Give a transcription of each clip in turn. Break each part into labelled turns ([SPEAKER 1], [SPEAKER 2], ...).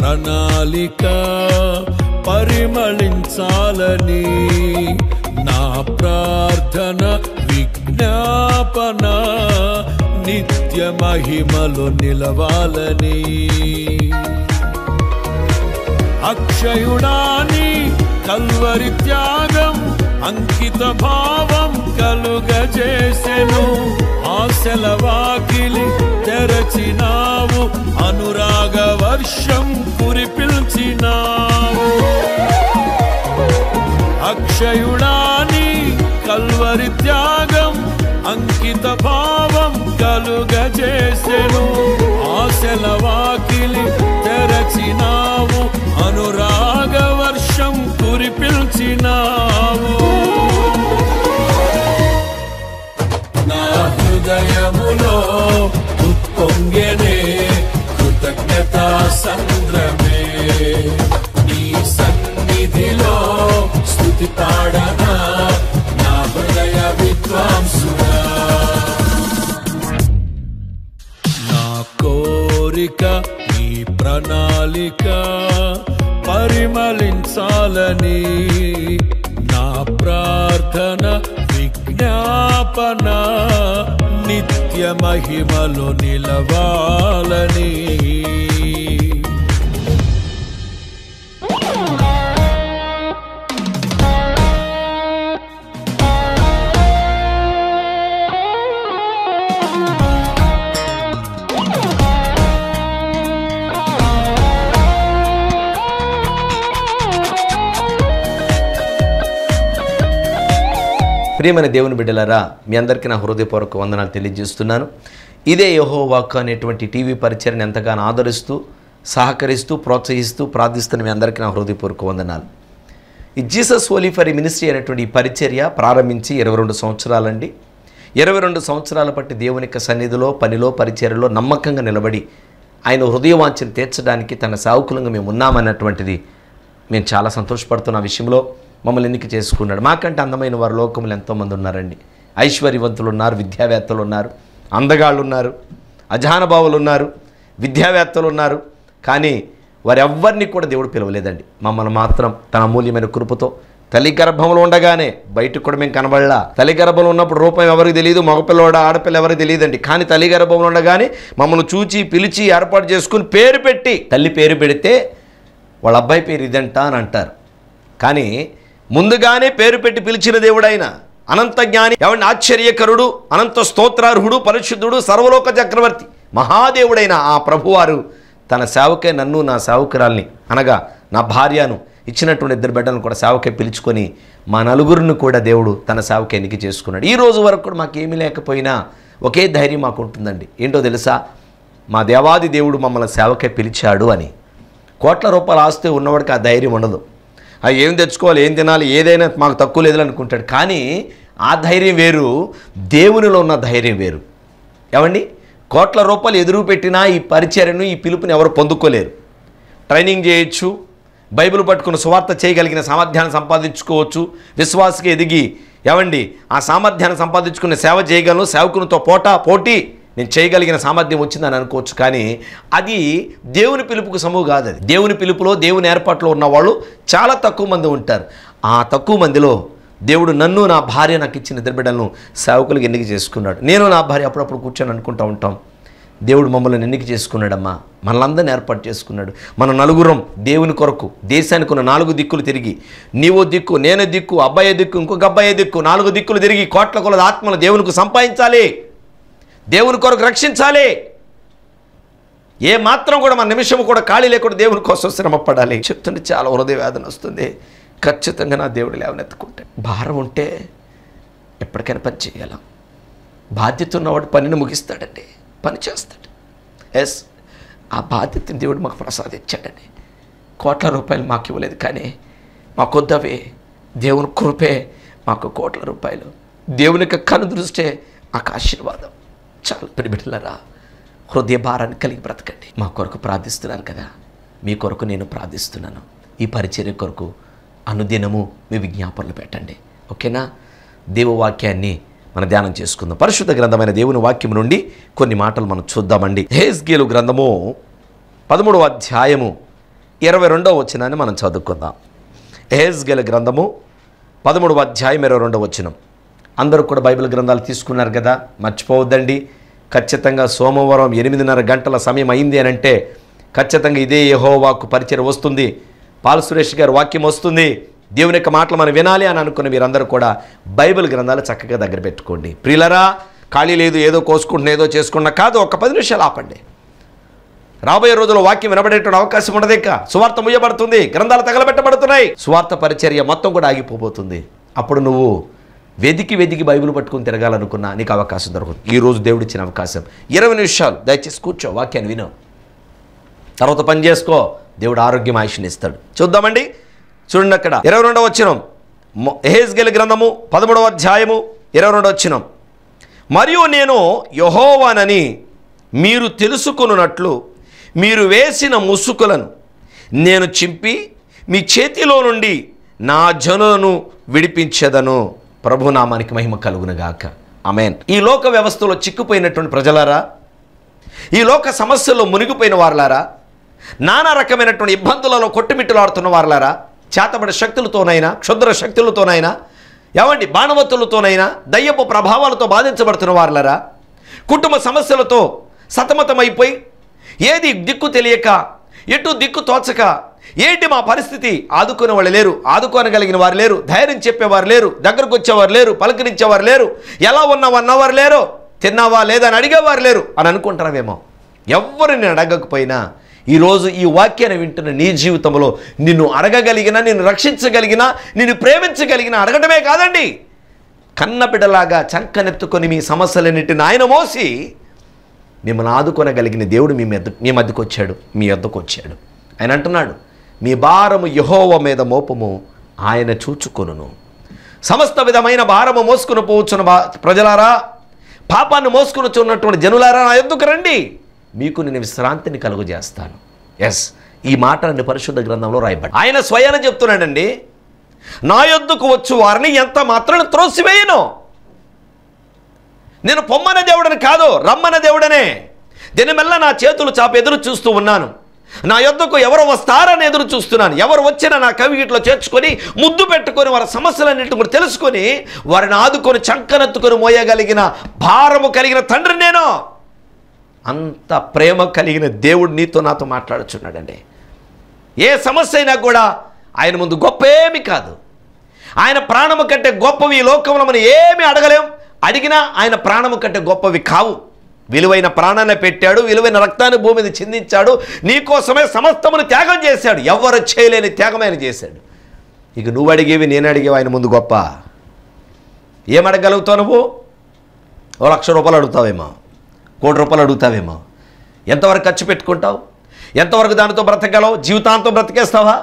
[SPEAKER 1] ప్రణాళిక పరిమళించాలని నా ప్రార్థన విజ్ఞాపన నిత్య మహిమలో నిలవాలని అక్షయుడాని కల్వరి త్యాగం అంకిత భావం కలుగజేసెను ఆశల వాకిలి తెరచినావు అనురాగ వర్షం కురిపించినావు అక్షయుడాని కల్వరి త్యాగం అంకిత భావం కలుగజేసెను ఆశల వాకిలి తెరచినావు అనురాగ వర్షం కురిపించినావు హృదయములో ఉత్పొంగనే కృతజ్ఞతా సంద్రమే నీ సన్నిధిలో స్థుతి పాడనా నా హృదయ విద్వాంసు నా కోరిక నీ ప్రణాళిక పరిమళించాలని నా ప్రార్థన జ్ఞాపన నిత్య మహిమలు నిలవాలని
[SPEAKER 2] ప్రియమైన దేవుని బిడ్డలారా మీ అందరికీ నా హృదయపూర్వక వందనాలు తెలియజేస్తున్నాను ఇదే యహో వాక్ అనేటువంటి టీవీ పరిచయని ఎంతగానో ఆదరిస్తూ సహకరిస్తూ ప్రోత్సహిస్తూ ప్రార్థిస్తున్న మీ అందరికీ నా హృదయపూర్వక వందనాలు ఈ జీసస్ ఓలీఫరీ మినిస్ట్రీ అనేటువంటి పరిచర్య ప్రారంభించి ఇరవై రెండు సంవత్సరాలండి ఇరవై రెండు సంవత్సరాల పట్టి దేవుని యొక్క సన్నిధిలో పనిలో పరిచర్యలో నమ్మకంగా నిలబడి ఆయన హృదయవాంఛను తీర్చడానికి తన సావుకులంగా మేము ఉన్నామన్నటువంటిది మేము చాలా సంతోషపడుతున్న విషయంలో మమ్మల్ని ఎన్నిక చేసుకున్నాడు మాకంటే అందమైన వారు లోకములు ఎంతోమంది ఉన్నారండి ఐశ్వర్యవంతులు ఉన్నారు విద్యావేత్తలు ఉన్నారు అందగాళ్ళు ఉన్నారు అజానుభావులు ఉన్నారు విద్యావేత్తలు ఉన్నారు కానీ వారెవ్వరిని కూడా దేవుడు పిలవలేదండి మమ్మల్ని మాత్రం తన అమూల్యమైన కృపతో తల్లి గర్భంలో ఉండగానే బయటకు కూడా మేము కనబడలా తల్లి గర్భంలో ఉన్నప్పుడు రూపం ఎవరికి తెలియదు మగపిల్లవాడ ఆడపిల్ల ఎవరికి తెలియదండి కానీ తల్లి గర్భంలో ఉండగానే మమ్మల్ని చూచి పిలిచి ఏర్పాటు చేసుకుని పేరు పెట్టి తల్లి పేరు పెడితే వాళ్ళ అబ్బాయి పేరు ఇదంట అని అంటారు కానీ ముందుగానే పేరు పెట్టి పిలిచిన దేవుడైన అనంత జ్ఞాని ఎవరిని ఆశ్చర్యకరుడు అనంత స్తోత్రార్హుడు పరిశుద్ధుడు సర్వలోక చక్రవర్తి మహాదేవుడైన ఆ ప్రభువారు తన సేవకే నన్ను నా సేవకురాల్ని అనగా నా భార్యను ఇచ్చినటువంటి ఇద్దరు బిడ్డలను కూడా సేవకే పిలుచుకొని మా నలుగురిని కూడా దేవుడు తన సేవకే ఎన్నిక చేసుకున్నాడు ఈ రోజు వరకు కూడా మాకేమీ లేకపోయినా ఒకే ధైర్యం మాకు ఉంటుందండి ఏంటో తెలుసా మా దేవాది దేవుడు మమ్మల్ని సేవకే పిలిచాడు అని కోట్ల రూపాయలు ఆస్తే ఉన్నవాడికి ఆ ధైర్యం ఉండదు అవి ఏం తెచ్చుకోవాలి ఏం తినాలి ఏదైనా మాకు తక్కువ లేదు అనుకుంటాడు కానీ ఆ ధైర్యం వేరు దేవునిలో ఉన్న ధైర్యం వేరు ఏమండి కోట్ల రూపాయలు ఎదురు పెట్టినా ఈ పరిచయను ఈ పిలుపుని ఎవరు పొందుకోలేరు ట్రైనింగ్ చేయొచ్చు బైబిల్ పట్టుకుని సువార్త చేయగలిగిన సామర్థ్యాన్ని సంపాదించుకోవచ్చు విశ్వాసకి ఎదిగి ఏమండి ఆ సామర్థ్యాన్ని సంపాదించుకునే సేవ చేయగలను సేవకునితో పోటా పోటీ నేను చేయగలిగిన సామర్థ్యం వచ్చిందని అనుకోవచ్చు కానీ అది దేవుని పిలుపుకు సమూహం కాదు అది దేవుని పిలుపులో దేవుని ఏర్పాట్లో ఉన్నవాళ్ళు చాలా తక్కువ మంది ఉంటారు ఆ తక్కువ మందిలో దేవుడు నన్ను నా భార్య నాకు ఇచ్చిన ఇద్దరు బిడ్డలను సేవకులకు ఎన్నిక చేసుకున్నాడు నేను నా భార్య అప్పుడప్పుడు కూర్చొని అనుకుంటూ ఉంటాం దేవుడు మమ్మల్ని ఎన్నిక చేసుకున్నాడమ్మా మనలందరిని ఏర్పాటు చేసుకున్నాడు మన నలుగురం దేవుని కొరకు దేశానికి ఉన్న నాలుగు దిక్కులు తిరిగి నీవో దిక్కు నేనే దిక్కు అబ్బాయి దిక్కు ఇంకొక అబ్బాయి దిక్కు నాలుగు దిక్కులు తిరిగి కోట్ల కొలది ఆత్మలు దేవునికి సంపాదించాలి దేవుని కొరకు రక్షించాలి ఏ మాత్రం కూడా మన నిమిషం కూడా ఖాళీ లేకుండా దేవుని కోసం శ్రమ పడాలి చెప్తుంటే చాలా హృదయ వేదన వస్తుంది ఖచ్చితంగా నా దేవుడు లేవనెత్తుకుంటే భారం ఉంటే ఎప్పటికైనా పని చేయగలం బాధ్యత ఉన్నవాడు పనిని ముగిస్తాడండి పని చేస్తాడు ఎస్ ఆ బాధ్యతని దేవుడు మాకు ప్రసాదించాడండి కోట్ల రూపాయలు మాకు ఇవ్వలేదు కానీ కొద్దవి దేవుని కృపే మాకు కోట్ల రూపాయలు దేవుని యొక్క కను దృష్టే మాకు ఆశీర్వాదం చాలు ప్రిబిడ్లరా హృదయ భారాన్ని కలిగి బ్రతకండి మా కొరకు ప్రార్థిస్తున్నాను కదా మీ కొరకు నేను ప్రార్థిస్తున్నాను ఈ పరిచర్య కొరకు అనుదినము మీ విజ్ఞాపనలు పెట్టండి ఓకేనా దేవవాక్యాన్ని మన ధ్యానం చేసుకుందాం పరిశుద్ధ గ్రంథమైన దేవుని వాక్యం నుండి కొన్ని మాటలు మనం చూద్దామండి హేస్గేలు గ్రంథము పదమూడవ అధ్యాయము ఇరవై రెండవ వచనాన్ని మనం చదువుకుందాం హేస్గేల గ్రంథము పదమూడవ అధ్యాయం ఇరవై రెండవ వచనం అందరూ కూడా బైబిల్ గ్రంథాలు తీసుకున్నారు కదా మర్చిపోవద్దండి ఖచ్చితంగా సోమవారం ఎనిమిదిన్నర గంటల సమయం అయింది అని అంటే ఖచ్చితంగా ఇదే యహోవాకు పరిచయం వస్తుంది పాల్ సురేష్ గారు వాక్యం వస్తుంది దేవుని యొక్క మాటలు మనం వినాలి అని అనుకున్న మీరందరూ కూడా బైబిల్ గ్రంథాలు చక్కగా దగ్గర పెట్టుకోండి ప్రిలరా ఖాళీ లేదు ఏదో కోసుకుంటున్న ఏదో చేసుకున్నా కాదు ఒక పది నిమిషాలు ఆపండి రాబోయే రోజుల్లో వాక్యం వినబడేటువంటి అవకాశం ఉండదు ఇక సువార్త ముయ్యబడుతుంది గ్రంథాలు తగలబెట్టబడుతున్నాయి సువార్త పరిచర్య మొత్తం కూడా ఆగిపోబోతుంది అప్పుడు నువ్వు వెదికి వెదికి బైబిల్ పట్టుకుని తిరగాలనుకున్నా నీకు అవకాశం దొరకదు ఈరోజు దేవుడు ఇచ్చిన అవకాశం ఇరవై నిమిషాలు దయచేసి కూర్చో వాక్యాన్ని విను తర్వాత పని చేసుకో దేవుడు ఆరోగ్యం ఆయుష్ని ఇస్తాడు చూద్దామండి చూడండి అక్కడ ఇరవై రెండవ వచ్చినం ఎహేజ్గెల్ గ్రంథము పదమూడవ అధ్యాయము ఇరవై రెండవ వచ్చినం మరియు నేను యహోవానని మీరు తెలుసుకున్నట్లు మీరు వేసిన ముసుకులను నేను చింపి మీ చేతిలో నుండి నా జనులను విడిపించదను ప్రభునామానికి మహిమ కలుగునగాక అమేన్ ఈ లోక వ్యవస్థలో చిక్కుపోయినటువంటి ప్రజలారా ఈ లోక సమస్యల్లో మునిగిపోయిన వారులారా నానా రకమైనటువంటి ఇబ్బందులలో కొట్టుమిట్టులాడుతున్న వారులారా చేతబడి శక్తులతోనైనా క్షుద్ర శక్తులతోనైనా ఏమండి బాణవత్తులతోనైనా దయ్యపు ప్రభావాలతో బాధించబడుతున్న వారులరా కుటుంబ సమస్యలతో సతమతమైపోయి ఏది దిక్కు తెలియక ఎటు దిక్కు తోచక ఏంటి మా పరిస్థితి ఆదుకునే వాళ్ళు లేరు ఆదుకోనగలిగిన వారు లేరు ధైర్యం చెప్పేవారు లేరు దగ్గరకు వచ్చేవారు లేరు పలకరించేవారు లేరు ఎలా ఉన్నావు అన్నవారు లేరు తిన్నావా లేదని అడిగేవారు లేరు అని అనుకుంటారేమో నేను అడగకపోయినా ఈరోజు ఈ వాక్యాన్ని వింటున్న నీ జీవితంలో నిన్ను అడగగలిగిన నిన్ను రక్షించగలిగిన నిన్ను ప్రేమించగలిగిన అడగటమే కాదండి కన్నబిడలాగా చంకనెత్తుకొని మీ సమస్యలన్నిటిని ఆయన మోసి మిమ్మల్ని ఆదుకొనగలిగిన దేవుడు మీ మీ మధ్యకు వచ్చాడు మీ వద్దకు వచ్చాడు ఆయన అంటున్నాడు మీ భారము యహోవ మీద మోపము ఆయన చూచుకొనును సమస్త విధమైన భారము మోసుకుని పోవచ్చున్న ప్రజలారా పాపాన్ని మోసుకుని చున్నటువంటి జనులారా నా ఎందుకు రండి మీకు నేను విశ్రాంతిని కలుగజేస్తాను ఎస్ ఈ మాట పరిశుద్ధ గ్రంథంలో రాయబడి ఆయన స్వయాన చెప్తున్నాడండి నా యొద్దకు వచ్చు వారిని ఎంత మాత్రం త్రోసివేయను నేను పొమ్మన దేవుడని కాదు రమ్మన దేవుడనే దీనివల్ల నా చేతులు చాపెదురు చూస్తూ ఉన్నాను నా యొద్దకు ఎవరు వస్తారని ఎదురు చూస్తున్నాను ఎవరు వచ్చినా నా కవి ఇట్లో చేర్చుకొని ముద్దు పెట్టుకొని వారి సమస్యలన్నింటి కూడా తెలుసుకొని వారిని ఆదుకొని చంకనెత్తుకొని మోయగలిగిన భారము కలిగిన తండ్రి నేను అంత ప్రేమ కలిగిన దేవుడు నీతో నాతో మాట్లాడుచున్నాడండి ఏ సమస్య అయినా కూడా ఆయన ముందు గొప్ప ఏమి కాదు ఆయన ప్రాణము కంటే గొప్పవి ఈ లోకంలో మనం ఏమి అడగలేం అడిగినా ఆయన ప్రాణము కంటే గొప్పవి కావు విలువైన ప్రాణాన్ని పెట్టాడు విలువైన రక్తాన్ని భూమిని చిందించాడు నీకోసమే సమస్తమును త్యాగం చేశాడు ఎవరు చేయలేని త్యాగం ఆయన చేశాడు ఇక నువ్వు అడిగేవి నేను అడిగేవి ఆయన ముందు గొప్ప ఏమడగలుగుతావు నువ్వు ఓ లక్ష రూపాయలు అడుగుతావేమో కోటి రూపాయలు అడుగుతావేమో ఎంతవరకు ఖర్చు పెట్టుకుంటావు ఎంతవరకు దానితో బ్రతకగలవు జీవితాంతం బ్రతికేస్తావా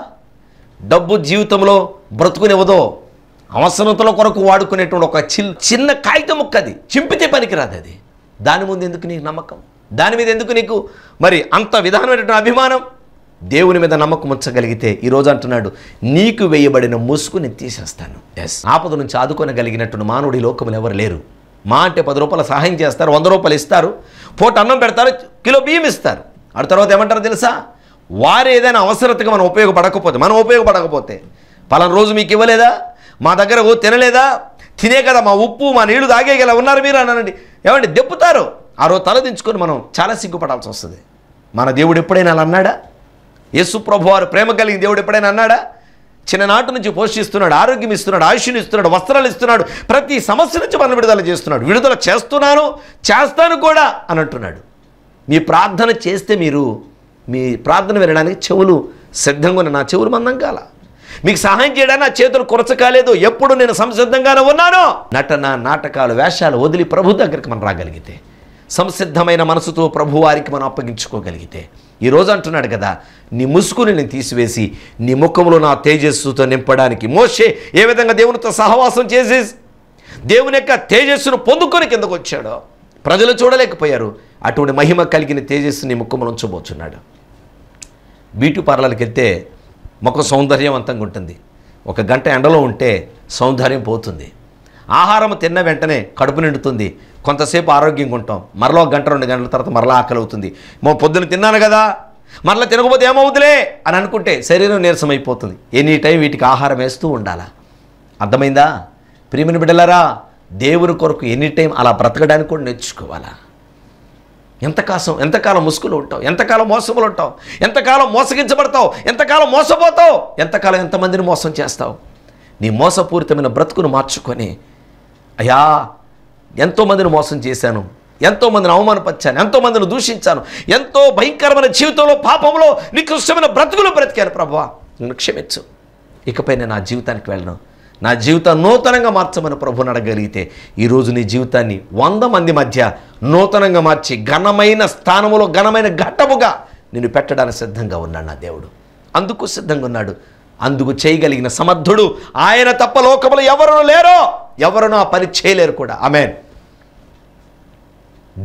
[SPEAKER 2] డబ్బు జీవితంలో బ్రతుకునివ్వదో అవసరతల కొరకు వాడుకునేటువంటి ఒక చిన్న కాగితం ముక్కది చింపితే పనికిరాదు అది దాని ముందు ఎందుకు నీకు నమ్మకం దాని మీద ఎందుకు నీకు మరి అంత విధానమైనటువంటి అభిమానం దేవుని మీద నమ్మకం ఉంచగలిగితే ఈరోజు అంటున్నాడు నీకు వేయబడిన ముసుగు నేను తీసేస్తాను ఎస్ ఆపద నుంచి ఆదుకోనగలిగినట్టు మానవుడి లోకములు ఎవరు లేరు మా అంటే పది రూపాయలు సహాయం చేస్తారు వంద రూపాయలు ఇస్తారు పూట అన్నం పెడతారు కిలో బియ్యం ఇస్తారు ఆడ తర్వాత ఏమంటారు తెలుసా వారు ఏదైనా అవసరతగా మనం ఉపయోగపడకపోతే మనం ఉపయోగపడకపోతే పలానా రోజు మీకు ఇవ్వలేదా మా దగ్గర తినలేదా తినే కదా మా ఉప్పు మా నీళ్లు తాగేగల ఉన్నారు మీరు అనండి ఏమంటే దెప్పుతారు ఆ రోజు తలదించుకొని మనం చాలా సిగ్గుపడాల్సి వస్తుంది మన దేవుడు ఎప్పుడైనా అలా అన్నాడా యేసు ప్రభు వారు ప్రేమ కలిగిన దేవుడు ఎప్పుడైనా అన్నాడా చిన్ననాటి నుంచి పోషిస్తున్నాడు ఆరోగ్యం ఇస్తున్నాడు ఆయుష్ని ఇస్తున్నాడు వస్త్రాలు ఇస్తున్నాడు ప్రతి సమస్య నుంచి మనం విడుదల చేస్తున్నాడు విడుదల చేస్తున్నాను చేస్తాను కూడా అని అంటున్నాడు మీ ప్రార్థన చేస్తే మీరు మీ ప్రార్థన వినడానికి చెవులు సిద్ధంగా ఉన్న నా చెవులు మందం కాలా మీకు సహాయం చేయడానికి నా చేతులు కాలేదు ఎప్పుడు నేను సంసిద్ధంగానే ఉన్నాను నటన నాటకాలు వేషాలు వదిలి ప్రభు దగ్గరికి మనం రాగలిగితే సంసిద్ధమైన మనసుతో ప్రభువారికి మనం అప్పగించుకోగలిగితే ఈరోజు అంటున్నాడు కదా నీ ముసుకుని నేను తీసివేసి నీ ముఖంలో నా తేజస్సుతో నింపడానికి మోషే ఏ విధంగా దేవునితో సహవాసం చేసి దేవుని యొక్క తేజస్సును పొందుకొని కిందకు వచ్చాడో ప్రజలు చూడలేకపోయారు అటువంటి మహిమ కలిగిన తేజస్సుని ముఖంలో ఉంచబోతున్నాడు బ్యూటీ పార్లర్కి వెళ్తే ముఖం సౌందర్యవంతంగా ఉంటుంది ఒక గంట ఎండలో ఉంటే సౌందర్యం పోతుంది ఆహారం తిన్న వెంటనే కడుపు నిండుతుంది కొంతసేపు ఆరోగ్యంగా ఉంటాం మరలో గంట రెండు గంటల తర్వాత మరలా ఆకలి అవుతుంది మో పొద్దున తిన్నాను కదా మరలా తినకపోతే ఏమవుతులే అని అనుకుంటే శరీరం నీరసమైపోతుంది ఎనీ టైం వీటికి ఆహారం వేస్తూ ఉండాలా అర్థమైందా ప్రియమని బిడ్డలారా దేవుని కొరకు ఎనీ టైం అలా బ్రతకడానికి కూడా నేర్చుకోవాలా ఎంతకాసం ఎంతకాలం ముసుగులు ఉంటావు ఎంతకాలం మోసములు ఉంటావు ఎంతకాలం మోసగించబడతావు ఎంతకాలం మోసపోతావు ఎంతకాలం ఎంతమందిని మోసం చేస్తావు నీ మోసపూరితమైన బ్రతుకును మార్చుకొని అయ్యా ఎంతోమందిని మోసం చేశాను ఎంతోమందిని అవమానపరిచాను ఎంతోమందిని దూషించాను ఎంతో భయంకరమైన జీవితంలో పాపంలో నికృష్టమైన బ్రతుకులు బ్రతికాను ప్రభావ నన్ను క్షమించు ఇకపై నేను నా జీవితానికి వెళ్ళను నా జీవితం నూతనంగా మార్చమని ప్రభుని అడగలిగితే ఈరోజు నీ జీవితాన్ని వంద మంది మధ్య నూతనంగా మార్చి ఘనమైన స్థానంలో ఘనమైన ఘట్టముగా నేను పెట్టడానికి సిద్ధంగా ఉన్నాడు నా దేవుడు అందుకు సిద్ధంగా ఉన్నాడు అందుకు చేయగలిగిన సమర్థుడు ఆయన తప్ప లోకములు ఎవరు లేరో ఎవరునో ఆ పని చేయలేరు కూడా ఆమెన్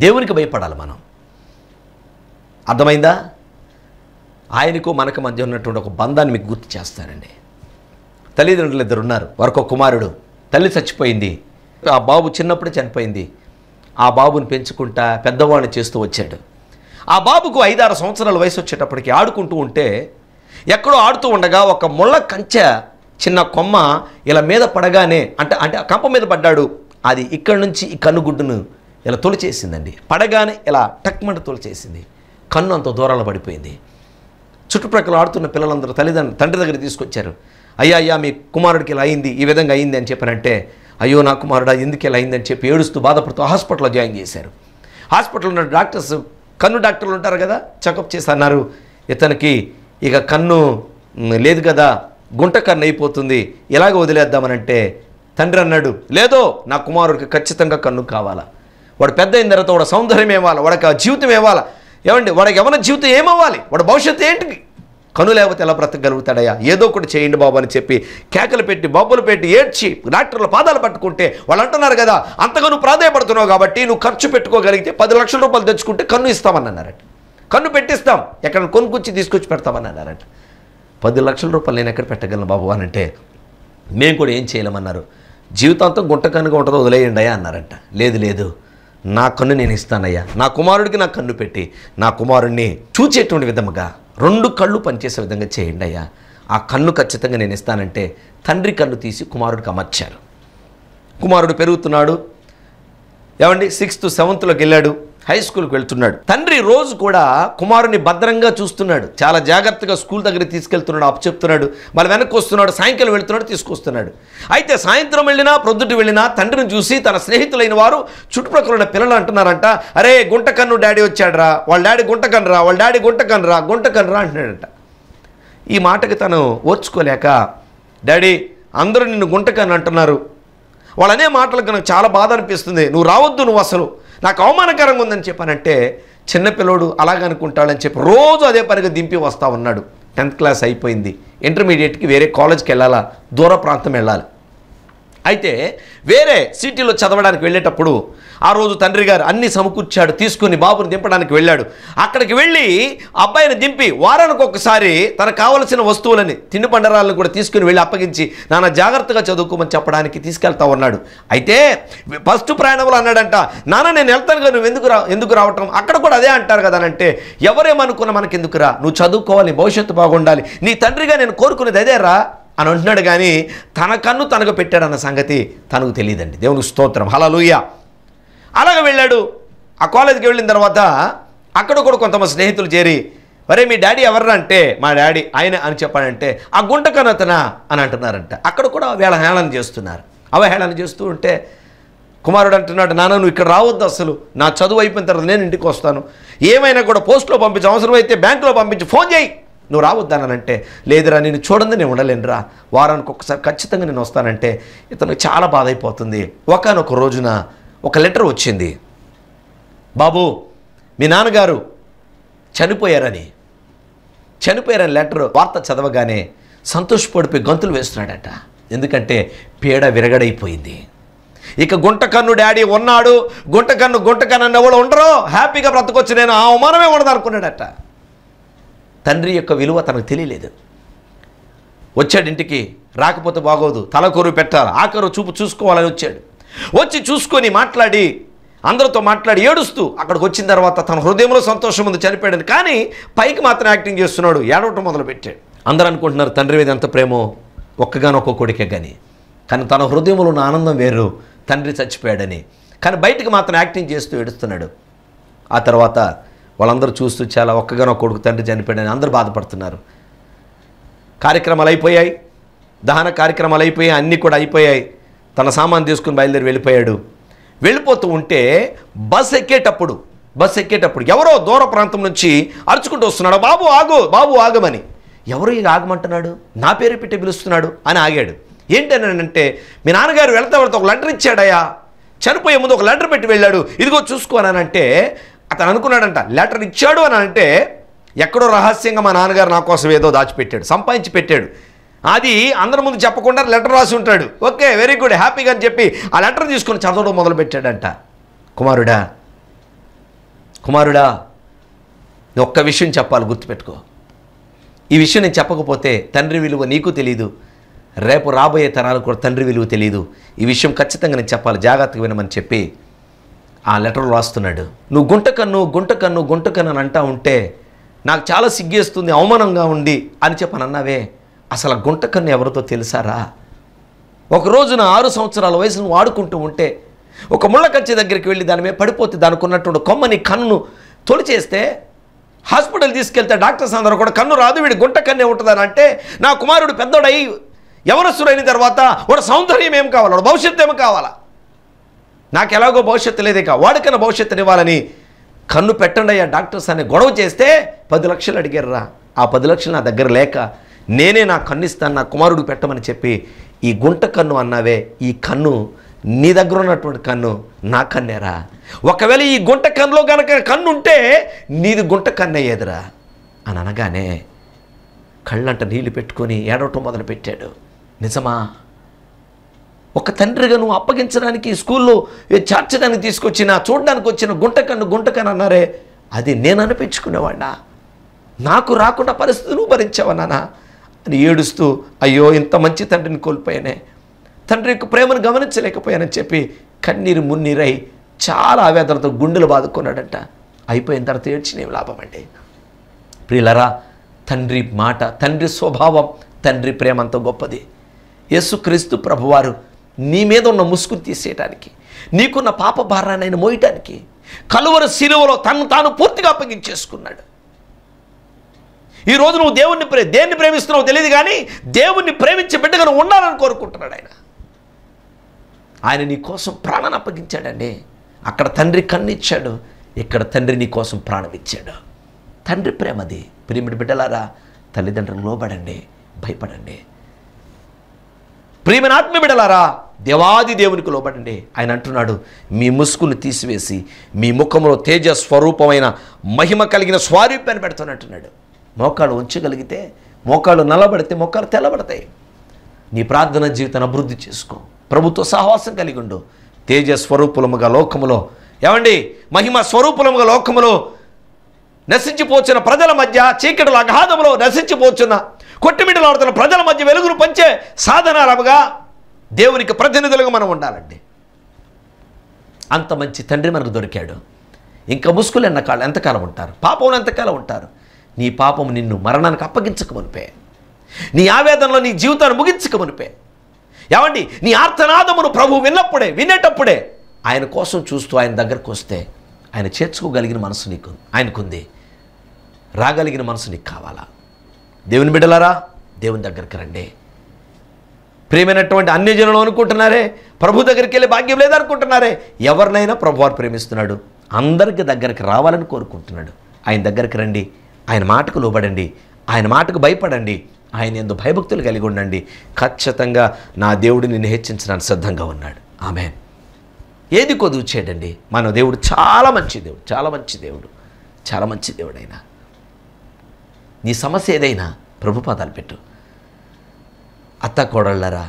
[SPEAKER 2] దేవునికి భయపడాలి మనం అర్థమైందా ఆయనకు మనకు మధ్య ఉన్నటువంటి ఒక బంధాన్ని మీకు గుర్తు చేస్తానండి తల్లిదండ్రులు ఇద్దరు ఉన్నారు వరకు కుమారుడు తల్లి చచ్చిపోయింది ఆ బాబు చిన్నప్పుడు చనిపోయింది ఆ బాబుని పెంచుకుంటా పెద్దవాడిని చేస్తూ వచ్చాడు ఆ బాబుకు ఐదారు సంవత్సరాల వయసు వచ్చేటప్పటికి ఆడుకుంటూ ఉంటే ఎక్కడో ఆడుతూ ఉండగా ఒక ముళ్ళ కంచె చిన్న కొమ్మ ఇలా మీద పడగానే అంటే అంటే కంప మీద పడ్డాడు అది ఇక్కడి నుంచి ఈ కన్నుగుడ్డును ఇలా తొలిచేసిందండి పడగానే ఇలా టక్మంట తొలిచేసింది కన్ను అంత దూరాలు పడిపోయింది చుట్టుప్రక్కల ఆడుతున్న పిల్లలందరూ తల్లిదండ్రులు తండ్రి దగ్గర తీసుకొచ్చారు అయ్యా అయ్యా మీ కుమారుడికి ఇలా అయింది ఈ విధంగా అయింది అని చెప్పారంటే అయ్యో నా కుమారుడా ఎందుకు ఇలా అయిందని చెప్పి ఏడుస్తూ బాధపడుతూ హాస్పిటల్లో జాయిన్ చేశారు హాస్పిటల్లో ఉన్న డాక్టర్స్ కన్ను డాక్టర్లు ఉంటారు కదా చెకప్ చేసి అన్నారు ఇతనికి ఇక కన్ను లేదు కదా గుంట కన్ను అయిపోతుంది ఎలాగ వదిలేద్దామనంటే తండ్రి అన్నాడు లేదో నా కుమారుడికి ఖచ్చితంగా కన్ను కావాలా వాడు పెద్ద అయిన తర్వాత వాడు సౌందర్యం ఇవ్వాలి వాడికి జీవితం ఇవ్వాలి ఏమండి వాడికి ఎవరి జీవితం ఏమవ్వాలి వాడి భవిష్యత్తు ఏంటి కను లేకపోతే ఎలా బ్రతకగలుగుతాడయ్యా ఏదో ఒకటి చేయండి బాబు అని చెప్పి కేకలు పెట్టి బొబ్బలు పెట్టి ఏడ్చి డాక్టర్ల పాదాలు పట్టుకుంటే వాళ్ళు అంటున్నారు కదా అంతగా నువ్వు ప్రాధాయపడుతున్నావు కాబట్టి నువ్వు ఖర్చు పెట్టుకోగలిగితే పది లక్షల రూపాయలు తెచ్చుకుంటే కన్ను ఇస్తామని అన్నారట కన్ను పెట్టిస్తాం ఎక్కడ కొనుక్కొచ్చి తీసుకొచ్చి పెడతామని అన్నారట పది లక్షల రూపాయలు నేను ఎక్కడ పెట్టగలను బాబు అని అంటే మేము కూడా ఏం చేయలేమన్నారు జీవితాంతం గుంట కనుక ఉంటుందో వదిలేయండి అన్నారంట లేదు లేదు నా కన్ను నేను ఇస్తానయ్యా నా కుమారుడికి నా కన్ను పెట్టి నా కుమారుణ్ణి చూచేటువంటి విధముగా రెండు కళ్ళు పనిచేసే విధంగా చేయండి అయ్యా ఆ కన్ను ఖచ్చితంగా నేను ఇస్తానంటే తండ్రి కన్ను తీసి కుమారుడికి అమర్చారు కుమారుడు పెరుగుతున్నాడు ఏమండి సిక్స్త్ సెవెంత్లోకి వెళ్ళాడు హై స్కూల్కి వెళ్తున్నాడు తండ్రి రోజు కూడా కుమారుని భద్రంగా చూస్తున్నాడు చాలా జాగ్రత్తగా స్కూల్ దగ్గర తీసుకెళ్తున్నాడు అప్పు చెప్తున్నాడు మళ్ళీ వెనక్కి వస్తున్నాడు సాయంకాలం వెళ్తున్నాడు తీసుకొస్తున్నాడు అయితే సాయంత్రం వెళ్ళినా ప్రొద్దుటి వెళ్ళినా తండ్రిని చూసి తన స్నేహితులైన వారు చుట్టుపక్కల ఉన్న పిల్లలు అంటున్నారంట అరే గుంటకన్ను డాడీ వచ్చాడరా వాళ్ళ డాడీ గుంటకన్రా వాళ్ళ డాడీ గుంటకన్రా గుంటకన్రా అంటున్నాడంట ఈ మాటకి తను ఓర్చుకోలేక డాడీ అందరూ నిన్ను గుంటకన్ను అంటున్నారు వాళ్ళనే మాటలకు నాకు చాలా బాధ అనిపిస్తుంది నువ్వు రావద్దు నువ్వు అసలు నాకు అవమానకరంగా ఉందని చెప్పానంటే చిన్నపిల్లోడు అలాగనుకుంటాడని చెప్పి రోజు అదే పనిగా దింపి వస్తూ ఉన్నాడు టెన్త్ క్లాస్ అయిపోయింది ఇంటర్మీడియట్కి వేరే కాలేజ్కి వెళ్ళాలా దూర ప్రాంతం వెళ్ళాలి అయితే వేరే సిటీలో చదవడానికి వెళ్ళేటప్పుడు ఆ రోజు తండ్రి గారు అన్ని సమకూర్చాడు తీసుకుని బాబుని దింపడానికి వెళ్ళాడు అక్కడికి వెళ్ళి అబ్బాయిని దింపి వారానికి ఒకసారి తనకు కావలసిన వస్తువులని తిండి పండరాలను కూడా తీసుకుని వెళ్ళి అప్పగించి నాన్న జాగ్రత్తగా చదువుకోమని చెప్పడానికి తీసుకెళ్తా ఉన్నాడు అయితే ఫస్ట్ ప్రయాణంలో అన్నాడంట నాన్న నేను వెళ్తాను కదా నువ్వు ఎందుకు రా ఎందుకు రావటం అక్కడ కూడా అదే అంటారు కదా అని అంటే ఎవరేమనుకున్న మనకెందుకురా నువ్వు చదువుకోవాలి భవిష్యత్తు బాగుండాలి నీ తండ్రిగా నేను కోరుకునేది రా అని అంటున్నాడు కానీ తన కన్ను తనకు పెట్టాడన్న సంగతి తనకు తెలియదండి దేవుని స్తోత్రం లూయా అలాగ వెళ్ళాడు ఆ కాలేజీకి వెళ్ళిన తర్వాత అక్కడ కూడా కొంతమంది స్నేహితులు చేరి వరే మీ డాడీ ఎవర్రా అంటే మా డాడీ ఆయన అని చెప్పాడంటే ఆ గుంట కనతనా అని అంటున్నారంట అక్కడ కూడా వేళహేళన చేస్తున్నారు అవహేళన చేస్తూ ఉంటే కుమారుడు అంటున్నాడు నాన్న నువ్వు ఇక్కడ రావద్దు అసలు నా చదువు అయిపోయిన తర్వాత నేను ఇంటికి వస్తాను ఏమైనా కూడా పోస్ట్లో పంపించు అవసరమైతే బ్యాంకులో పంపించి ఫోన్ చేయి నువ్వు అంటే లేదురా నేను చూడండి నేను ఉండలేనురా వారానికి ఒకసారి ఖచ్చితంగా నేను వస్తానంటే ఇతను చాలా బాధ అయిపోతుంది ఒకనొక రోజున ఒక లెటర్ వచ్చింది బాబు మీ నాన్నగారు చనిపోయారని చనిపోయారని లెటర్ వార్త చదవగానే సంతోషపడిపోయి గంతులు వేస్తున్నాడట ఎందుకంటే పీడ విరగడైపోయింది ఇక గుంటకన్ను డాడీ ఉన్నాడు గుంటకన్ను గుంటకన్ను ఎవడు ఉండరో హ్యాపీగా బ్రతకొచ్చు నేను ఆ అవమానమే ఉండదు అనుకున్నాడట తండ్రి యొక్క విలువ తనకు తెలియలేదు వచ్చాడు ఇంటికి రాకపోతే బాగోదు తలకూరు పెట్టాలి ఆఖరు చూపు చూసుకోవాలని వచ్చాడు వచ్చి చూసుకొని మాట్లాడి అందరితో మాట్లాడి ఏడుస్తూ అక్కడికి వచ్చిన తర్వాత తన హృదయంలో సంతోషం ఉంది చనిపోయాడు కానీ పైకి మాత్రం యాక్టింగ్ చేస్తున్నాడు ఏడవటం మొదలుపెట్టాడు అందరూ అనుకుంటున్నారు తండ్రి మీద ఎంత ప్రేమో ఒక్కగానొక్క కొడుకే కానీ కానీ తన హృదయంలో ఉన్న ఆనందం వేరు తండ్రి చచ్చిపోయాడని కానీ బయటకు మాత్రం యాక్టింగ్ చేస్తూ ఏడుస్తున్నాడు ఆ తర్వాత వాళ్ళందరూ చూస్తూ చాలా ఒక్కగానో కొడుకు తండ్రి చనిపోయాడని అందరూ బాధపడుతున్నారు కార్యక్రమాలు అయిపోయాయి దహన కార్యక్రమాలు అయిపోయాయి అన్నీ కూడా అయిపోయాయి తన సామాన్ తీసుకుని బయలుదేరి వెళ్ళిపోయాడు వెళ్ళిపోతూ ఉంటే బస్ ఎక్కేటప్పుడు బస్ ఎక్కేటప్పుడు ఎవరో దూర ప్రాంతం నుంచి అరుచుకుంటూ వస్తున్నాడు బాబు ఆగు బాబు ఆగమని ఎవరు ఇక ఆగమంటున్నాడు నా పేరు పెట్టి పిలుస్తున్నాడు అని ఆగాడు అంటే మీ నాన్నగారు వెళ్తా వెళ్తా ఒక లెటర్ ఇచ్చాడయా చనిపోయే ముందు ఒక లెటర్ పెట్టి వెళ్ళాడు ఇదిగో చూసుకో అంటే అతను అనుకున్నాడంట లెటర్ ఇచ్చాడు అని అంటే ఎక్కడో రహస్యంగా మా నాన్నగారు నా కోసం ఏదో దాచిపెట్టాడు సంపాదించి పెట్టాడు అది అందరి ముందు చెప్పకుండా లెటర్ రాసి ఉంటాడు ఓకే వెరీ గుడ్ హ్యాపీగా అని చెప్పి ఆ లెటర్ తీసుకొని చదవడం మొదలుపెట్టాడంట కుమారుడా కుమారుడా ఒక్క విషయం చెప్పాలి గుర్తుపెట్టుకో ఈ విషయం నేను చెప్పకపోతే తండ్రి విలువ నీకు తెలీదు రేపు రాబోయే తరాలు కూడా తండ్రి విలువ తెలీదు ఈ విషయం ఖచ్చితంగా నేను చెప్పాలి జాగ్రత్తగా వినమని చెప్పి ఆ లెటర్ రాస్తున్నాడు నువ్వు గుంటకన్ను గుంట కన్ను అని అంటా ఉంటే నాకు చాలా సిగ్గేస్తుంది అవమానంగా ఉండి అని చెప్పని అన్నావే అసలు గుంట కన్ను ఎవరితో తెలుసారా ఒక రోజున ఆరు సంవత్సరాల వయసును వాడుకుంటూ ఉంటే ఒక ముళ్ళ కంచె దగ్గరికి వెళ్ళి దాని మీద పడిపోతే దానికి ఉన్నటువంటి కొమ్మని కన్ను తొలిచేస్తే హాస్పిటల్ తీసుకెళ్తే డాక్టర్స్ అందరూ కూడా కన్ను రాదు వీడి గుంట కన్నే ఉంటుందని అంటే నా కుమారుడు పెద్దోడై యవనస్తుడైన తర్వాత వాడు సౌందర్యం ఏం కావాలి వాడు భవిష్యత్తు ఏమి కావాలా నాకు ఎలాగో భవిష్యత్తు లేదే కా వాడికన్నా భవిష్యత్తునివ్వాలని కన్ను పెట్టండి అయ్యా డాక్టర్స్ అని గొడవ చేస్తే పది లక్షలు అడిగారు రా ఆ పది లక్షలు నా దగ్గర లేక నేనే నా కన్ను ఇస్తాను నా కుమారుడు పెట్టమని చెప్పి ఈ గుంట కన్ను అన్నావే ఈ కన్ను నీ దగ్గర ఉన్నటువంటి కన్ను నా కన్నేరా ఒకవేళ ఈ గుంట కన్నులో కనుక కన్ను ఉంటే నీది గుంట కన్ను అయ్యేదిరా అని అనగానే కళ్ళంట నీళ్లు పెట్టుకొని ఏడవటం మొదలుపెట్టాడు నిజమా ఒక తండ్రిగా నువ్వు అప్పగించడానికి స్కూల్లో చార్చడానికి తీసుకొచ్చిన చూడడానికి వచ్చిన గుంట కన్ను గుంట కన్ను అన్నారే అది నేను అనిపించుకునేవాడా నాకు రాకుండా పరిస్థితి నువ్వు భరించావన్నానా అని ఏడుస్తూ అయ్యో ఇంత మంచి తండ్రిని కోల్పోయానే తండ్రి యొక్క ప్రేమను గమనించలేకపోయానని చెప్పి కన్నీరు మున్నీరై చాలా ఆవేదనతో గుండెలు బాదుకున్నాడంట అయిపోయిన తర్వాత ఏడ్చినేం లాభం అండి ప్రియులరా తండ్రి మాట తండ్రి స్వభావం తండ్రి ప్రేమంత గొప్పది యేసుక్రీస్తు ప్రభువారు నీ మీద ఉన్న ముసుగును తీసేయటానికి నీకున్న పాప భారాన్ని ఆయన మోయటానికి కలువరు శిలువలో తను తాను పూర్తిగా అప్పగించేసుకున్నాడు ఈరోజు నువ్వు దేవుణ్ణి ప్రే దేన్ని ప్రేమిస్తున్నావు తెలియదు కానీ దేవుణ్ణి ప్రేమించి బిడ్డగా ఉండాలని కోరుకుంటున్నాడు ఆయన ఆయన నీ కోసం ప్రాణాన్ని అప్పగించాడండి అక్కడ తండ్రి కన్నిచ్చాడు ఇక్కడ తండ్రి నీ కోసం ప్రాణం ఇచ్చాడు తండ్రి ప్రేమది ప్రియమిడి బిడ్డలారా తల్లిదండ్రులు లోబడండి భయపడండి ప్రియమైన ఆత్మ బిడలారా దేవాది దేవునికి లోబడండి ఆయన అంటున్నాడు మీ ముసుగును తీసివేసి మీ ముఖంలో తేజ స్వరూపమైన మహిమ కలిగిన స్వారూప్యాన్ని పెడుతున్నట్టున్నాడు మోకాళ్ళు ఉంచగలిగితే మోకాళ్ళు నలబడితే మోకాళ్ళు తెల్లబడతాయి నీ ప్రార్థన జీవితం అభివృద్ధి చేసుకో ప్రభుత్వ సహవాసం కలిగి ఉండు తేజ స్వరూపులముగా లోకములో ఏమండి మహిమ స్వరూపులముగా లోకములో నశించిపోచున్న ప్రజల మధ్య చీకటిలో అఘాధములో నశించిపోచున్న కొట్టుమిటలాడుతున్న ప్రజల మధ్య వెలుగును పంచే సాధనాలముగా దేవునికి ప్రతినిధులుగా మనం ఉండాలండి అంత మంచి తండ్రి మనకు దొరికాడు ఇంకా ముసుగులు ఎన్నకాళ్ళు ఎంతకాలం ఉంటారు పాపం ఎంతకాలం ఉంటారు నీ పాపం నిన్ను మరణానికి అప్పగించకమనిపే నీ ఆవేదనలో నీ జీవితాన్ని ముగించకమనిపే ఏమండి నీ ఆర్తనాదమును ప్రభు విన్నప్పుడే వినేటప్పుడే ఆయన కోసం చూస్తూ ఆయన దగ్గరకు వస్తే ఆయన చేర్చుకోగలిగిన మనసు నీకు ఆయనకుంది రాగలిగిన మనసు నీకు కావాలా దేవుని బిడ్డలారా దేవుని దగ్గరికి రండి ప్రేమైనటువంటి అన్ని జనులు అనుకుంటున్నారే ప్రభు దగ్గరికి వెళ్ళే భాగ్యం లేదనుకుంటున్నారే ఎవరినైనా ప్రభువారు ప్రేమిస్తున్నాడు అందరికి దగ్గరికి రావాలని కోరుకుంటున్నాడు ఆయన దగ్గరికి రండి ఆయన మాటకు లోబడండి ఆయన మాటకు భయపడండి ఆయన ఎందు భయభక్తులు కలిగి ఉండండి ఖచ్చితంగా నా దేవుడు నిన్ను హెచ్చించడానికి సిద్ధంగా ఉన్నాడు ఆమె ఏది కొదువు చేయడండి మన దేవుడు చాలా మంచి దేవుడు చాలా మంచి దేవుడు చాలా మంచి దేవుడైనా నీ సమస్య ఏదైనా ప్రభుపాదాలు పెట్టు అత్త కోడళ్ళరా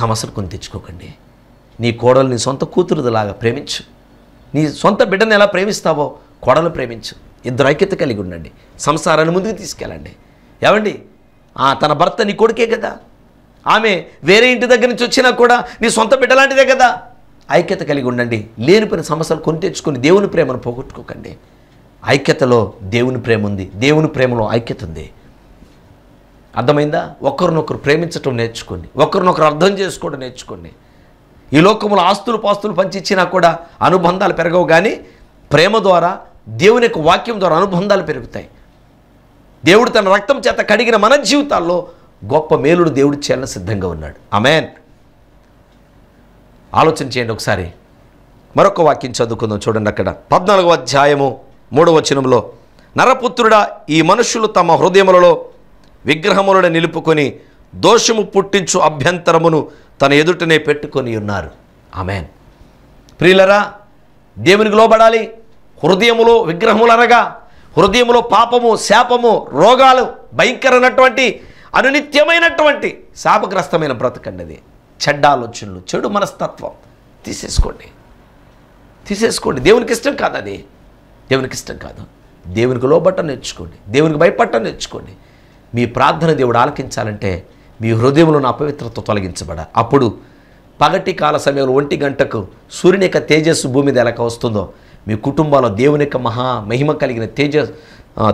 [SPEAKER 2] సమస్యలు కొని తెచ్చుకోకండి నీ కోడలు నీ సొంత కూతురుదిలాగా ప్రేమించు నీ సొంత బిడ్డను ఎలా ప్రేమిస్తావో కోడలు ప్రేమించు ఇద్దరు ఐక్యత కలిగి ఉండండి సంసారాన్ని ముందుకు తీసుకెళ్ళండి ఏమండి తన భర్త నీ కొడుకే కదా ఆమె వేరే ఇంటి దగ్గర నుంచి వచ్చినా కూడా నీ సొంత బిడ్డలాంటిదే కదా ఐక్యత కలిగి ఉండండి లేనిపోయిన సమస్యలు కొని తెచ్చుకొని దేవుని ప్రేమను పోగొట్టుకోకండి ఐక్యతలో దేవుని ప్రేమ ఉంది దేవుని ప్రేమలో ఐక్యత ఉంది అర్థమైందా ఒకరినొకరు ప్రేమించటం నేర్చుకోండి ఒకరినొకరు అర్థం చేసుకోవడం నేర్చుకోండి ఈ లోకంలో ఆస్తులు పాస్తులు పంచిచ్చినా కూడా అనుబంధాలు పెరగవు కానీ ప్రేమ ద్వారా దేవుని యొక్క వాక్యం ద్వారా అనుబంధాలు పెరుగుతాయి దేవుడు తన రక్తం చేత కడిగిన మన జీవితాల్లో గొప్ప మేలుడు దేవుడు చేయాలని సిద్ధంగా ఉన్నాడు అమెన్ ఆలోచన చేయండి ఒకసారి మరొక వాక్యం చదువుకుందాం చూడండి అక్కడ పద్నాలుగో అధ్యాయము మూడవ వచనంలో నరపుత్రుడా ఈ మనుషులు తమ హృదయములలో విగ్రహములను నిలుపుకొని దోషము పుట్టించు అభ్యంతరమును తన ఎదుటనే పెట్టుకొని ఉన్నారు ఆమెన్ ప్రియులరా దేవునికి లోబడాలి హృదయములో విగ్రహములనగా హృదయములో పాపము శాపము రోగాలు భయంకరమైనటువంటి అనునిత్యమైనటువంటి శాపగ్రస్తమైన బ్రతకండిది ఆలోచనలు చెడు మనస్తత్వం తీసేసుకోండి తీసేసుకోండి దేవునికి ఇష్టం కాదు అది దేవునికి ఇష్టం కాదు దేవునికి లోబట్ట నేర్చుకోండి దేవునికి భయపట్ట నేర్చుకోండి మీ ప్రార్థన దేవుడు ఆలకించాలంటే మీ హృదయంలో నా అపవిత్రత తొలగించబడాలి అప్పుడు పగటి కాల సమయంలో ఒంటి గంటకు సూర్యుని యొక్క తేజస్సు భూమి మీద ఎలా వస్తుందో మీ కుటుంబాల్లో దేవుని యొక్క మహా మహిమ కలిగిన తేజస్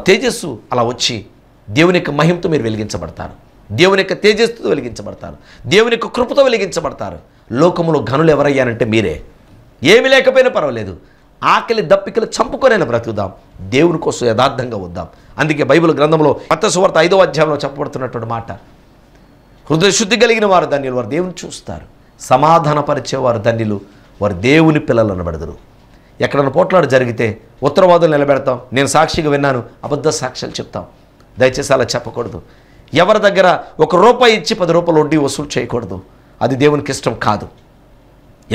[SPEAKER 2] తేజస్సు అలా వచ్చి దేవుని యొక్క మహిమతో మీరు వెలిగించబడతారు దేవుని యొక్క తేజస్సుతో వెలిగించబడతారు దేవుని యొక్క కృపతో వెలిగించబడతారు లోకములో ఘనులు ఎవరయ్యారంటే మీరే ఏమి లేకపోయినా పర్వాలేదు ఆకలి దప్పికలు చంపుకొనైనా బ్రతుకుదాం దేవుని కోసం యథార్థంగా వద్దాం అందుకే బైబిల్ గ్రంథంలో అత్త సువార్త ఐదవ అధ్యాయంలో చెప్పబడుతున్నటువంటి మాట శుద్ధి కలిగిన వారు ధన్యులు వారు దేవుని చూస్తారు సమాధానపరిచేవారు ధన్యులు వారు దేవుని పిల్లలు అనబడదురు ఎక్కడైనా పోట్లాడు జరిగితే ఉత్తరవాదులు నిలబెడతాం నేను సాక్షిగా విన్నాను అబద్ధ సాక్ష్యాలు చెప్తాం దయచేసి అలా చెప్పకూడదు ఎవరి దగ్గర ఒక రూపాయి ఇచ్చి పది రూపాయలు వడ్డీ వసూలు చేయకూడదు అది దేవునికి ఇష్టం కాదు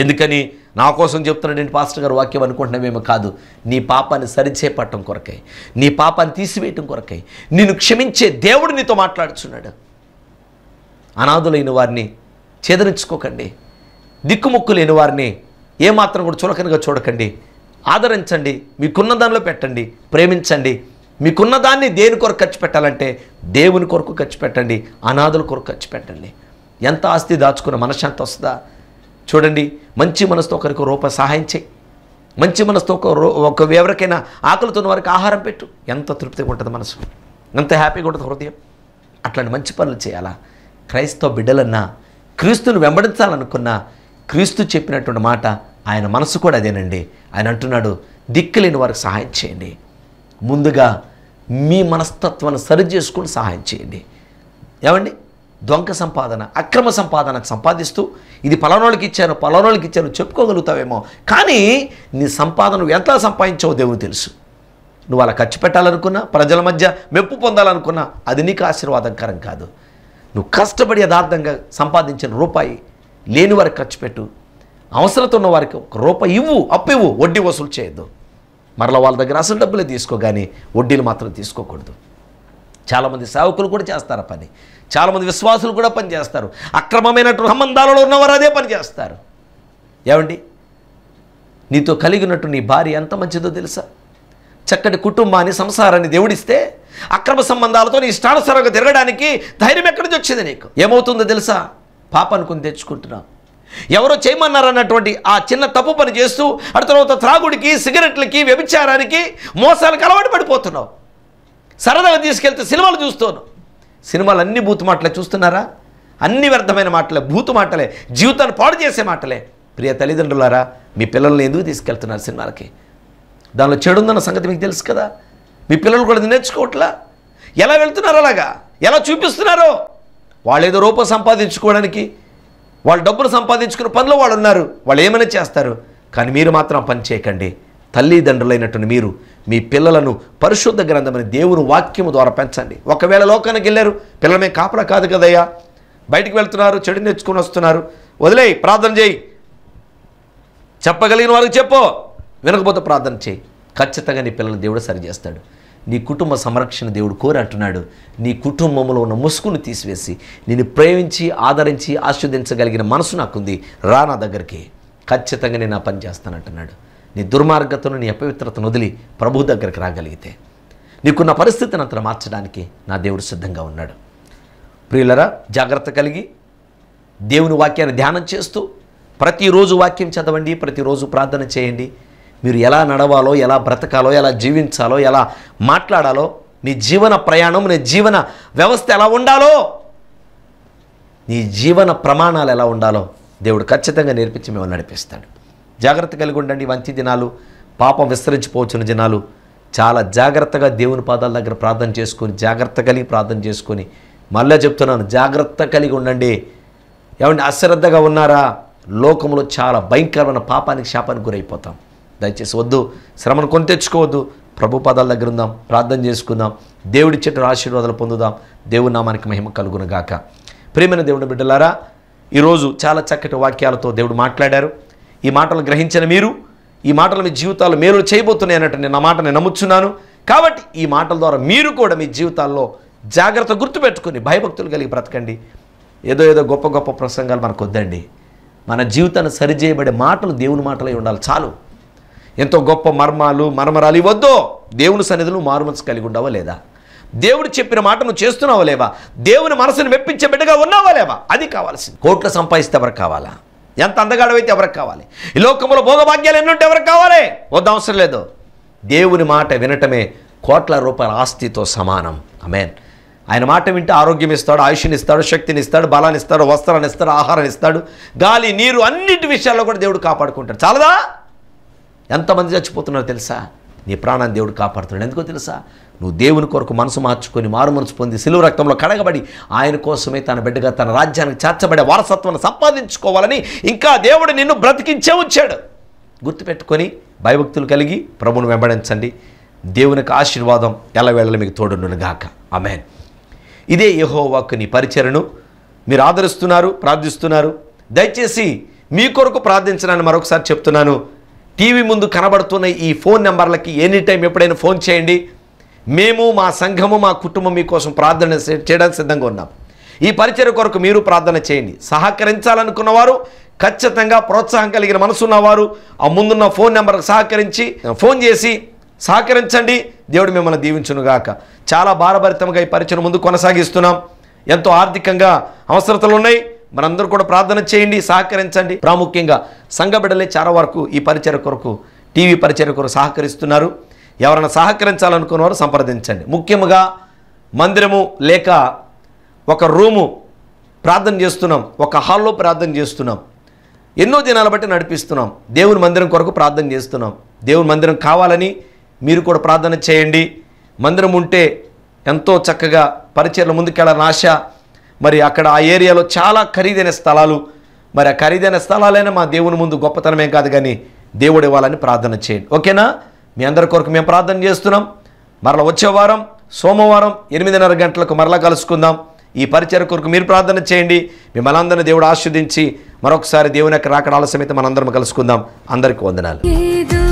[SPEAKER 2] ఎందుకని నా కోసం నేను పాస్టర్ గారు వాక్యం అనుకుంటున్నామేమో కాదు నీ పాపాన్ని సరిచేపట్టడం కొరకై నీ పాపాన్ని తీసివేయటం కొరకై నిన్ను క్షమించే దేవుడు నీతో మాట్లాడుచున్నాడు అనాథులైన వారిని చేదరించుకోకండి దిక్కుముక్కు లేని వారిని ఏమాత్రం కూడా చులకనగా చూడకండి ఆదరించండి మీకున్న దానిలో పెట్టండి ప్రేమించండి మీకున్న దాన్ని దేని కొరకు ఖర్చు పెట్టాలంటే దేవుని కొరకు ఖర్చు పెట్టండి అనాథుల కొరకు ఖర్చు పెట్టండి ఎంత ఆస్తి దాచుకున్న మనశ్శాంతి వస్తుందా చూడండి మంచి మనసుతో ఒకరికి రూప సహాయం చేయి మంచి మనసుతో ఒక ఒక ఎవరికైనా ఆకలితో వారికి ఆహారం పెట్టు ఎంత తృప్తిగా ఉంటుంది మనసు ఎంత హ్యాపీగా ఉంటుంది హృదయం అట్లాంటి మంచి పనులు చేయాలా క్రైస్తవ బిడ్డలన్నా క్రీస్తును వెంబడించాలనుకున్నా క్రీస్తు చెప్పినటువంటి మాట ఆయన మనసు కూడా అదేనండి ఆయన అంటున్నాడు లేని వారికి సహాయం చేయండి ముందుగా మీ మనస్తత్వాన్ని సరి చేసుకుని సహాయం చేయండి ఏమండి దొంగ సంపాదన అక్రమ సంపాదన సంపాదిస్తూ ఇది పలానోళ్ళకి ఇచ్చాను పలానోళ్ళకి ఇచ్చాను చెప్పుకోగలుగుతావేమో కానీ నీ సంపాదన ఎంత సంపాదించావో దేవుడు తెలుసు నువ్వు అలా ఖర్చు పెట్టాలనుకున్నా ప్రజల మధ్య మెప్పు పొందాలనుకున్నా అది నీకు ఆశీర్వాదకరం కాదు నువ్వు కష్టపడి యథార్థంగా సంపాదించిన రూపాయి లేని వారికి ఖర్చు పెట్టు అవసరత ఉన్న వారికి ఒక రూపాయి ఇవ్వు అప్పు ఇవ్వు వడ్డీ వసూలు చేయొద్దు మరలా వాళ్ళ దగ్గర అసలు డబ్బులే తీసుకో కానీ వడ్డీలు మాత్రం తీసుకోకూడదు చాలామంది సేవకులు కూడా చేస్తారు పని చాలామంది విశ్వాసులు కూడా పని చేస్తారు అక్రమమైన సంబంధాలలో ఉన్నవారు అదే పని చేస్తారు ఏమండి నీతో కలిగినట్టు నీ భార్య ఎంత మంచిదో తెలుసా చక్కటి కుటుంబాన్ని సంసారాన్ని దేవుడిస్తే అక్రమ సంబంధాలతో నీ ఇష్టానుసారంగా తిరగడానికి ధైర్యం ఎక్కడి నుంచి వచ్చింది నీకు ఏమవుతుందో తెలుసా పాప అనుకుని తెచ్చుకుంటున్నావు ఎవరో చేయమన్నారు అన్నటువంటి ఆ చిన్న తప్పు పని చేస్తూ ఆ తర్వాత త్రాగుడికి సిగరెట్లకి వ్యభిచారానికి మోసాలకు అలవాటు పడిపోతున్నావు సరదాగా తీసుకెళ్తే సినిమాలు చూస్తాను సినిమాలు అన్ని బూతు మాటలే చూస్తున్నారా అన్ని వ్యర్థమైన మాటలే బూతు మాటలే జీవితాన్ని పాడు చేసే మాటలే ప్రియ తల్లిదండ్రులారా మీ పిల్లల్ని ఎందుకు తీసుకెళ్తున్నారు సినిమాలకి దానిలో చెడుందన్న సంగతి మీకు తెలుసు కదా మీ పిల్లలు కూడా నేర్చుకోవట్లా ఎలా వెళ్తున్నారో అలాగా ఎలా చూపిస్తున్నారో వాళ్ళేదో రూపం సంపాదించుకోవడానికి వాళ్ళు డబ్బులు సంపాదించుకున్న పనిలో వాళ్ళు ఉన్నారు వాళ్ళు ఏమైనా చేస్తారు కానీ మీరు మాత్రం పని చేయకండి తల్లిదండ్రులైనటువంటి మీరు మీ పిల్లలను పరిశుద్ధ గ్రంథమైన దేవుని వాక్యము ద్వారా పెంచండి ఒకవేళ లోకానికి వెళ్ళారు పిల్లలమే మేము కాపలా కాదు కదయ్యా బయటికి వెళ్తున్నారు చెడు నేర్చుకుని వస్తున్నారు వదిలేయి ప్రార్థన చేయి చెప్పగలిగిన వాళ్ళకి చెప్పు వినకపోతే ప్రార్థన చేయి ఖచ్చితంగా నీ పిల్లలు దేవుడు సరిచేస్తాడు నీ కుటుంబ సంరక్షణ దేవుడు కోరి అంటున్నాడు నీ కుటుంబంలో ఉన్న ముసుగును తీసివేసి నేను ప్రేమించి ఆదరించి ఆస్వాదించగలిగిన మనసు నాకుంది రా నా దగ్గరికి ఖచ్చితంగా నేను ఆ పని చేస్తానంటున్నాడు నీ దుర్మార్గతను నీ అపవిత్రతను వదిలి ప్రభు దగ్గరికి రాగలిగితే నీకున్న పరిస్థితిని అంతా మార్చడానికి నా దేవుడు సిద్ధంగా ఉన్నాడు ప్రియులరా జాగ్రత్త కలిగి దేవుని వాక్యాన్ని ధ్యానం చేస్తూ ప్రతిరోజు వాక్యం చదవండి ప్రతిరోజు ప్రార్థన చేయండి మీరు ఎలా నడవాలో ఎలా బ్రతకాలో ఎలా జీవించాలో ఎలా మాట్లాడాలో నీ జీవన ప్రయాణం నీ జీవన వ్యవస్థ ఎలా ఉండాలో నీ జీవన ప్రమాణాలు ఎలా ఉండాలో దేవుడు ఖచ్చితంగా నేర్పించి మేము నడిపిస్తాడు జాగ్రత్త కలిగి ఉండండి మంచి దినాలు పాపం విస్తరించిపోవచ్చిన దినాలు చాలా జాగ్రత్తగా దేవుని పాదాల దగ్గర ప్రార్థన చేసుకొని జాగ్రత్త కలిగి ప్రార్థన చేసుకొని మళ్ళీ చెప్తున్నాను జాగ్రత్త కలిగి ఉండండి ఏమంటే అశ్రద్ధగా ఉన్నారా లోకంలో చాలా భయంకరమైన పాపానికి శాపానికి గురైపోతాం దయచేసి వద్దు శ్రమను కొని తెచ్చుకోవద్దు ప్రభు పాదాల దగ్గర ఉందాం ప్రార్థన చేసుకుందాం దేవుడి చెట్టు ఆశీర్వాదాలు పొందుదాం దేవుని నామానికి మహిమ కలుగునగాక ప్రేమైన దేవుని బిడ్డలారా ఈరోజు చాలా చక్కటి వాక్యాలతో దేవుడు మాట్లాడారు ఈ మాటలు గ్రహించిన మీరు ఈ మాటలు మీ జీవితాలు మేలు చేయబోతున్నాయన్నట్టు నేను నా మాట నేను నమ్ముచున్నాను కాబట్టి ఈ మాటల ద్వారా మీరు కూడా మీ జీవితాల్లో జాగ్రత్త గుర్తుపెట్టుకుని భయభక్తులు కలిగి బ్రతకండి ఏదో ఏదో గొప్ప గొప్ప ప్రసంగాలు మనకు వద్దండి మన జీవితాన్ని సరిచేయబడే మాటలు దేవుని మాటలై ఉండాలి చాలు ఎంతో గొప్ప మర్మాలు మర్మరాలు ఇవ్వద్దు దేవుని సన్నిధులు మారుమనసు కలిగి ఉండవా లేదా దేవుడు చెప్పిన మాట నువ్వు చేస్తున్నావా లేవా దేవుని మనసును మెప్పించే బిడ్డగా ఉన్నావా లేవా అది కావాల్సింది కోట్లు సంపాదిస్తే ఎవరికి కావాలా ఎంత అందగాడవైతే ఎవరికి కావాలి ఈ లోకంలో భోగభాగ్యాలు ఎన్నుంటే ఎవరికి కావాలి వద్ద అవసరం లేదు దేవుని మాట వినటమే కోట్ల రూపాయల ఆస్తితో సమానం అమేన్ ఆయన మాట వింటే ఆరోగ్యం ఇస్తాడు ఆయుష్ని ఇస్తాడు శక్తిని ఇస్తాడు బలాన్ని ఇస్తాడు వస్త్రాన్ని ఇస్తాడు ఆహారాన్ని ఇస్తాడు గాలి నీరు అన్నిటి విషయాల్లో కూడా దేవుడు కాపాడుకుంటాడు చాలదా ఎంతమంది చచ్చిపోతున్నారో తెలుసా నీ ప్రాణాన్ని దేవుడు కాపాడుతున్నాడు ఎందుకో తెలుసా నువ్వు దేవుని కొరకు మనసు మార్చుకొని మారు మనసు పొంది సిలువ రక్తంలో కడగబడి ఆయన కోసమే తన బిడ్డగా తన రాజ్యానికి చేర్చబడే వారసత్వాన్ని సంపాదించుకోవాలని ఇంకా దేవుడు నిన్ను బ్రతికించే ఉంచాడు గుర్తుపెట్టుకొని భయభక్తులు కలిగి ప్రభును వెంబడించండి దేవునికి ఆశీర్వాదం ఎలా వెళ్ళాలి మీకు తోడును గాక అమెన్ ఇదే యహోవాకు నీ పరిచయను మీరు ఆదరిస్తున్నారు ప్రార్థిస్తున్నారు దయచేసి మీ కొరకు ప్రార్థించడానికి మరొకసారి చెప్తున్నాను టీవీ ముందు కనబడుతున్న ఈ ఫోన్ నెంబర్లకి ఎనీ టైం ఎప్పుడైనా ఫోన్ చేయండి మేము మా సంఘము మా కుటుంబం మీకోసం ప్రార్థన చేయడానికి సిద్ధంగా ఉన్నాం ఈ పరిచయ కొరకు మీరు ప్రార్థన చేయండి సహకరించాలనుకున్న వారు ఖచ్చితంగా ప్రోత్సాహం కలిగిన మనసున్నవారు ఆ ముందున్న ఫోన్ నెంబర్కి సహకరించి ఫోన్ చేసి సహకరించండి దేవుడు మిమ్మల్ని దీవించునుగాక చాలా భారభరితంగా ఈ పరిచయం ముందు కొనసాగిస్తున్నాం ఎంతో ఆర్థికంగా అవసరతలు ఉన్నాయి మనందరూ కూడా ప్రార్థన చేయండి సహకరించండి ప్రాముఖ్యంగా సంఘ బిడ్డలే చాలా వరకు ఈ పరిచయ కొరకు టీవీ పరిచయ కొరకు సహకరిస్తున్నారు ఎవరైనా వారు సంప్రదించండి ముఖ్యంగా మందిరము లేక ఒక రూము ప్రార్థన చేస్తున్నాం ఒక హాల్లో ప్రార్థన చేస్తున్నాం ఎన్నో దినాల బట్టి నడిపిస్తున్నాం దేవుని మందిరం కొరకు ప్రార్థన చేస్తున్నాం దేవుని మందిరం కావాలని మీరు కూడా ప్రార్థన చేయండి మందిరం ఉంటే ఎంతో చక్కగా పరిచయల ముందుకెళ్ళాలని ఆశ మరి అక్కడ ఆ ఏరియాలో చాలా ఖరీదైన స్థలాలు మరి ఆ ఖరీదైన స్థలాలైనా మా దేవుని ముందు గొప్పతనమేం కాదు కానీ దేవుడు ఇవ్వాలని ప్రార్థన చేయండి ఓకేనా మీ అందరి కొరకు మేము ప్రార్థన చేస్తున్నాం మరలా వచ్చే వారం సోమవారం ఎనిమిదిన్నర గంటలకు మరలా కలుసుకుందాం ఈ పరిచయ కొరకు మీరు ప్రార్థన చేయండి మిమ్మల్ని అందరిని దేవుడు ఆస్వాదించి మరొకసారి దేవుని యొక్క రాకడాల సమేత మనందరం కలుసుకుందాం అందరికీ
[SPEAKER 1] వందనాలు